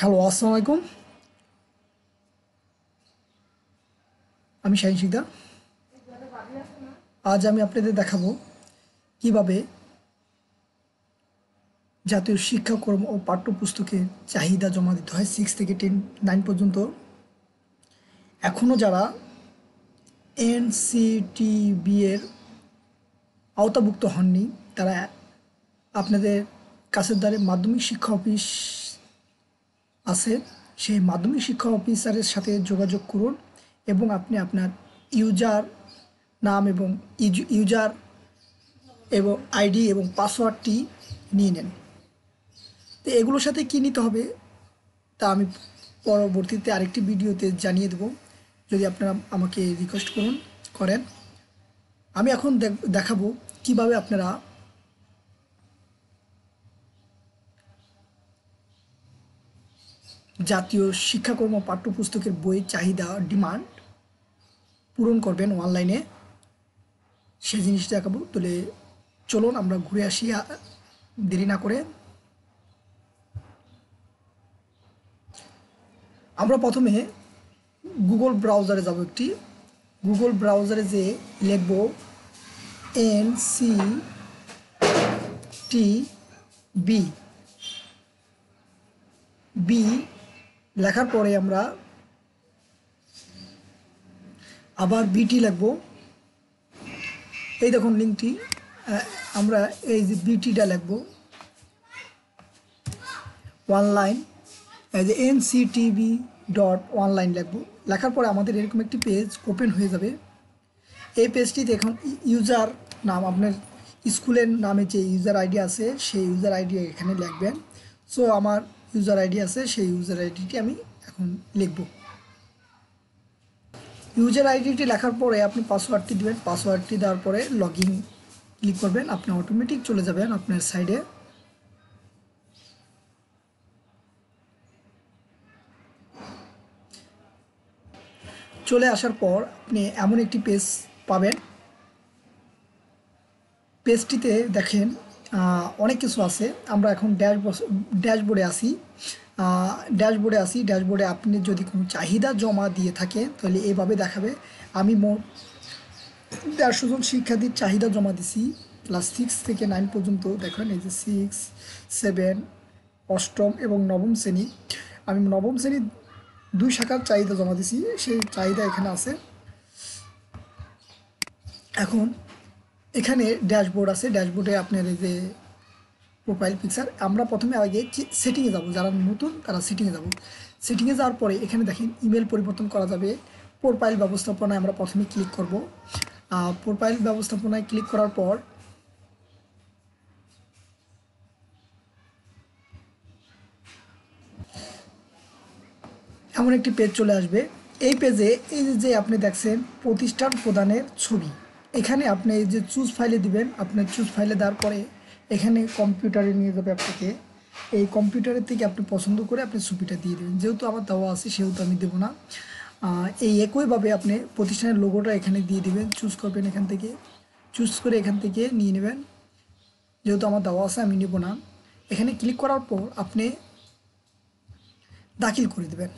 hello আসসালামু আলাইকুম আমি শাহিন শিকদার আজ আমি আপনাদের দেখাবো কিভাবে জাতীয় শিক্ষাক্রম ও পাঠ্যপুস্তকে চাহিদা জমা দিতে হয় সিক্স থেকে টেন নাইন পর্যন্ত এখনও যারা এনসিটিবি এর আওতাভুক্ত হননি তারা আপনাদের কাছের দ্বারে মাধ্যমিক শিক্ষা অফিস আছে সেই মাধ্যমিক শিক্ষা অফিসারের সাথে যোগাযোগ করুন এবং আপনি আপনার ইউজার নাম এবং ইউজার এবং আইডি এবং পাসওয়ার্ডটি নিয়ে নেন তো এগুলোর সাথে কী নিতে হবে তা আমি পরবর্তীতে আরেকটি ভিডিওতে জানিয়ে দেব যদি আপনারা আমাকে রিকোয়েস্ট করুন করেন আমি এখন দেখাবো কিভাবে আপনারা জাতীয় শিক্ষাকর্ম পাঠ্যপুস্তকের বইয়ের চাহিদা ডিমান্ড পূরণ করবেন অনলাইনে সে জিনিসটা দেখাবো তাহলে চলুন আমরা ঘুরে আসি দেরি না করে আমরা প্রথমে গুগল ব্রাউজারে যাব একটি গুগল ব্রাউজারে যে লিখব N C T B B লেখার পরে আমরা আবার বিটি লিখব এই দেখুন লিঙ্কটি আমরা এই যে বিটিটা লিখব অনলাইন এই যে এনসিটিভি ডট অনলাইন লিখব লেখার পরে আমাদের এরকম একটি পেজ ওপেন হয়ে যাবে এই পেজটিতে এখন ইউজার নাম আপনার স্কুলের নামে যে ইউজার আইডি আছে সেই ইউজার আইডি এখানে লিখবেন সো আমার ইউজার আইডি আছে সেই ইউজার আইডিটি আমি এখন লিখব ইউজার আইডিটি লেখার পরে আপনি পাসওয়ার্ডটি দেবেন পাসওয়ার্ডটি দেওয়ার পরে লগ ইন ক্লিক করবেন আপনি অটোমেটিক চলে যাবেন আপনার সাইডে চলে আসার পর আপনি এমন একটি পেজ পাবেন পেজটিতে দেখেন অনেক কিছু আছে আমরা এখন ড্যাশবোর্ড ড্যাশবোর্ডে আসি ড্যাশবোর্ডে আসি ড্যাশবোর্ডে আপনি যদি কোনো চাহিদা জমা দিয়ে থাকে তাহলে এভাবে দেখাবে আমি মোট দেড়শো জন শিক্ষার্থীর চাহিদা জমা দিছি ক্লাস সিক্স থেকে নাইন পর্যন্ত দেখেন এই যে সিক্স সেভেন অষ্টম এবং নবম শ্রেণী আমি নবম শ্রেণীর দুই শাখার চাহিদা জমা দিছি সেই চাহিদা এখানে আছে এখন এখানে ড্যাশবোর্ড আছে ড্যাশবোর্ডে আপনার এই যে প্রোফাইল পিকচার আমরা প্রথমে আগে সেটিংয়ে যাব যারা নতুন তারা সেটিংয়ে যাব সেটিংয়ে যাওয়ার পরে এখানে দেখেন ইমেল পরিবর্তন করা যাবে প্রোফাইল ব্যবস্থাপনায় আমরা প্রথমে ক্লিক করব প্রোফাইল ব্যবস্থাপনায় ক্লিক করার পর এমন একটি পেজ চলে আসবে এই পেজে এই যে আপনি দেখছেন প্রতিষ্ঠান প্রদানের ছবি এখানে আপনি এই যে চুজ ফাইলে দিবেন আপনার চুজ ফাইলে দেওয়ার পরে এখানে কম্পিউটারে নিয়ে যাবে আপনাকে এই কম্পিউটারের থেকে আপনি পছন্দ করে আপনি ছবিটা দিয়ে দেবেন যেহেতু আমার দেওয়া আছে সেহেতু আমি দেবো না এই একইভাবে আপনি প্রতিষ্ঠানের লোগোটা এখানে দিয়ে দেবেন চুজ করবেন এখান থেকে চুজ করে এখান থেকে নিয়ে নেবেন যেহেতু আমার দেওয়া আছে আমি নেব না এখানে ক্লিক করার পর আপনি দাখিল করে দেবেন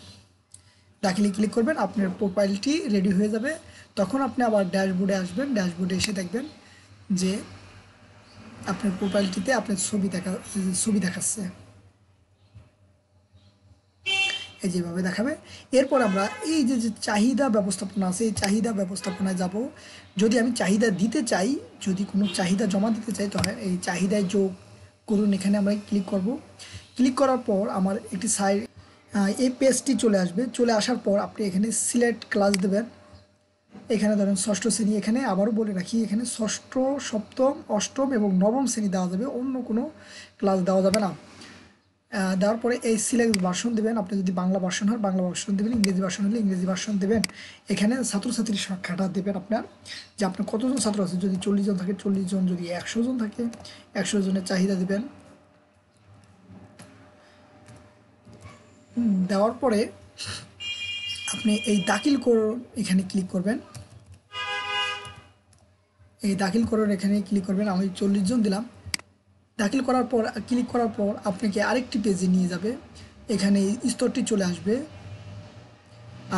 দাখিলে ক্লিক করবেন আপনার প্রোফাইলটি রেডি হয়ে যাবে তখন আপনি আবার ড্যাশবোর্ডে আসবেন ড্যাশবোর্ডে এসে দেখবেন যে আপনার প্রোফাইলটিতে আপনার ছবি দেখা ছবি দেখাচ্ছে এই যেভাবে দেখাবে এরপর আমরা এই যে যে চাহিদা ব্যবস্থাপনা আছে এই চাহিদা ব্যবস্থাপনায় যাব যদি আমি চাহিদা দিতে চাই যদি কোনো চাহিদা জমা দিতে চাই তাহলে এই চাহিদায় যোগ করুন এখানে আমরা ক্লিক করব ক্লিক করার পর আমার একটি সাইড এই পেজটি চলে আসবে চলে আসার পর আপনি এখানে সিলেক্ট ক্লাস দেবেন এখানে ধরেন ষষ্ঠ শ্রেণী এখানে আবারও বলে রাখি এখানে ষষ্ঠ সপ্তম অষ্টম এবং নবম শ্রেণী দেওয়া যাবে অন্য কোনো ক্লাস দেওয়া যাবে না দেওয়ার পরে এই সিলেক্ট ভাষণ দেবেন আপনি যদি বাংলা ভাষণ হয় বাংলা ভাষণ দেবেন ইংরেজি ভাষণ হলে ইংরেজি ভাষণ দেবেন এখানে ছাত্রছাত্রীর সংখ্যাটা দেবেন আপনার যে আপনার কতজন ছাত্র আছে যদি চল্লিশ জন থাকে চল্লিশ জন যদি একশো জন থাকে একশো জনের চাহিদা দেবেন দেওয়ার পরে আপনি এই দাখিল করুন এখানে ক্লিক করবেন এই দাখিল করুন এখানে ক্লিক করবেন আমি চল্লিশ জন দিলাম দাখিল করার পর ক্লিক করার পর আপনাকে আরেকটি পেজে নিয়ে যাবে এখানে স্তরটি চলে আসবে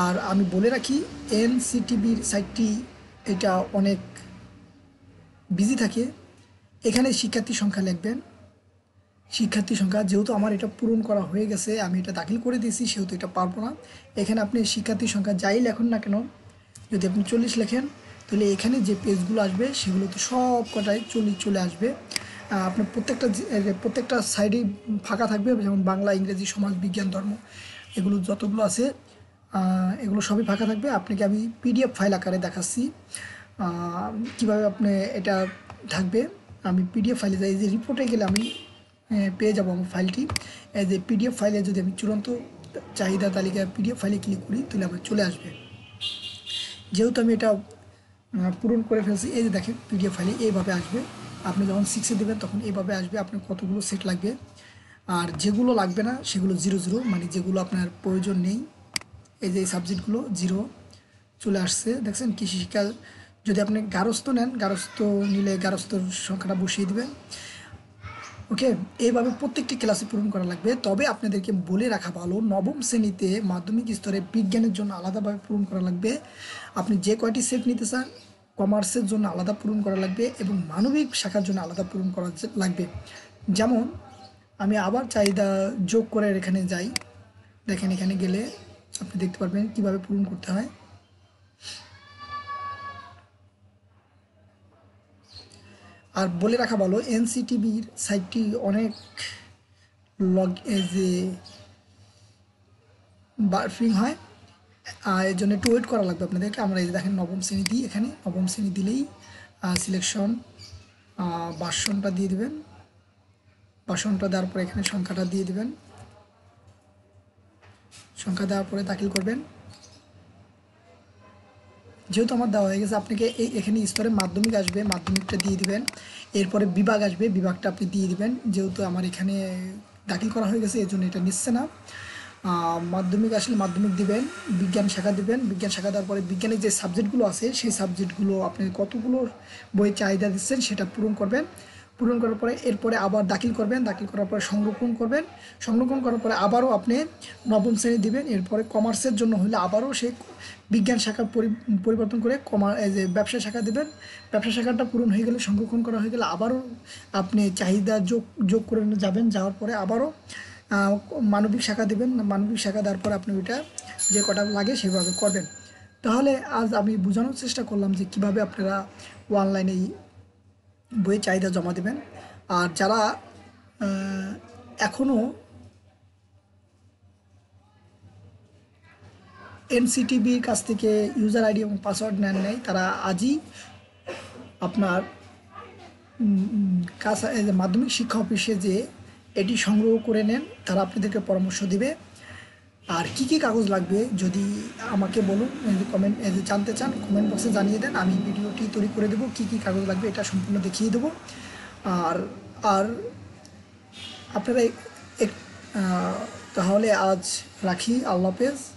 আর আমি বলে রাখি এনসিটিভির সাইটটি এটা অনেক বিজি থাকে এখানে শিক্ষার্থী সংখ্যা লিখবেন শিক্ষার্থী সংখ্যা যেহেতু আমার এটা পূরণ করা হয়ে গেছে আমি এটা দাখিল করে দিয়েছি সেহেতু এটা পারবো না এখানে আপনি শিক্ষার্থী সংখ্যা যাই লেখেন না কেন যদি আপনি চল্লিশ লেখেন তাহলে এখানে যে পেজগুলো আসবে সেগুলো তো সব কটাই চল্লিশ চলে আসবে আপনার প্রত্যেকটা প্রত্যেকটা সাইডেই ফাঁকা থাকবে যেমন বাংলা ইংরেজি সমাজ বিজ্ঞান ধর্ম এগুলো যতগুলো আছে এগুলো সবই ফাঁকা থাকবে আপনাকে আমি পিডিএফ ফাইল আকারে দেখাচ্ছি কীভাবে আপনি এটা থাকবে আমি পিডিএফ ফাইলে যাই যে রিপোর্টে গেলে আমি পেয়ে যাব আমার ফাইলটি এজ এ পিডিএফ ফাইলে যদি আমি চূড়ান্ত চাহিদা তালিকায় পিডিএফ ফাইলে ক্লিক করি তাহলে আমার চলে আসবে যেহেতু আমি এটা পূরণ করে ফেলছি এই যে দেখেন পিডিএফ ফাইলে এইভাবে আসবে আপনি যখন সিক্সে দেবেন তখন এইভাবে আসবে আপনার কতগুলো সেট লাগবে আর যেগুলো লাগবে না সেগুলো জিরো জিরো মানে যেগুলো আপনার প্রয়োজন নেই এই যে এই সাবজেক্টগুলো জিরো চলে আসছে দেখছেন কৃষিশিক্ষা যদি আপনি গারস্থ নেন গারস্থ নিলে গারস্থর সংখ্যাটা বসিয়ে দেবেন ওকে এইভাবে প্রত্যেকটি ক্লাসে পূরণ করা লাগবে তবে আপনাদেরকে বলে রাখা ভালো নবম শ্রেণীতে মাধ্যমিক স্তরে বিজ্ঞানের জন্য আলাদাভাবে পূরণ করা লাগবে আপনি যে কয়টি সেট নিতে চান কমার্সের জন্য আলাদা পূরণ করা লাগবে এবং মানবিক শাখার জন্য আলাদা পূরণ করা লাগবে যেমন আমি আবার চাহিদা যোগ করে এখানে যাই দেখেন এখানে গেলে আপনি দেখতে পারবেন কিভাবে পূরণ করতে হয় আর বলে রাখা ভালো এনসিটিভির সাইটটি অনেক লগ যে বার্ফিং হয় আর এর জন্য একটু ওয়েট করা লাগবে আপনাদেরকে আমরা এই দেখেন নবম শ্রেণী দিই এখানে নবম শ্রেণী দিলেই সিলেকশন বাসনটা দিয়ে দেবেন বাসনটা দেওয়ার পরে এখানে সংখ্যাটা দিয়ে দেবেন সংখ্যা দেওয়ার পরে দাখিল করবেন যেহেতু আমার দেওয়া হয়ে গেছে আপনাকে এই এখানে স্তরে মাধ্যমিক আসবে মাধ্যমিকটা দিয়ে দিবেন এরপরে বিভাগ আসবে বিভাগটা আপনি দিয়ে দিবেন যেহেতু আমার এখানে দাখিল করা হয়ে গেছে এই জন্য এটা নিচ্ছে না মাধ্যমিক আসলে মাধ্যমিক দিবেন বিজ্ঞান শাখা দিবেন বিজ্ঞান শাখা দেওয়ার পরে বিজ্ঞানের যে সাবজেক্টগুলো আছে সেই সাবজেক্টগুলো আপনি কতগুলো বই চাহিদা দিচ্ছেন সেটা পূরণ করবেন পূরণ করার পরে এরপরে আবার দাখিল করবেন দাখিল করার পরে সংরক্ষণ করবেন সংরক্ষণ করার পরে আবারও আপনি নবম শ্রেণী দিবেন এরপরে কমার্সের জন্য হলে আবারও সেই বিজ্ঞান শাখা পরিবর্তন করে কমার যে ব্যবসা শাখা দেবেন ব্যবসা শাখাটা পূরণ হয়ে গেলে সংরক্ষণ করা হয়ে গেলে আবারও আপনি চাহিদা যোগ যোগ করে যাবেন যাওয়ার পরে আবারও মানবিক শাখা দেবেন মানবিক শাখা দেওয়ার পরে আপনি ওইটা যে কটা লাগে সেভাবে করবেন তাহলে আজ আমি বোঝানোর চেষ্টা করলাম যে কিভাবে আপনারা অনলাইনে বইয়ের চাহিদা জমা দেবেন আর যারা এখনও এনসিটিভির কাছ থেকে ইউজার আইডি এবং পাসওয়ার্ড নেন নেই তারা আজই আপনার কাছ মাধ্যমিক শিক্ষা অফিসে যে এটি সংগ্রহ করে নেন তারা আপনাদেরকে পরামর্শ দেবে আর কি কি কাগজ লাগবে যদি আমাকে বলুন যদি কমেন্ট জানতে চান কমেন্ট বক্সে জানিয়ে দেন আমি ভিডিওটি তৈরি করে দেবো কি কি কাগজ লাগবে এটা সম্পূর্ণ দেখিয়ে দেবো আর আর আপনারা তাহলে আজ রাখি আল্লাহ হাফেজ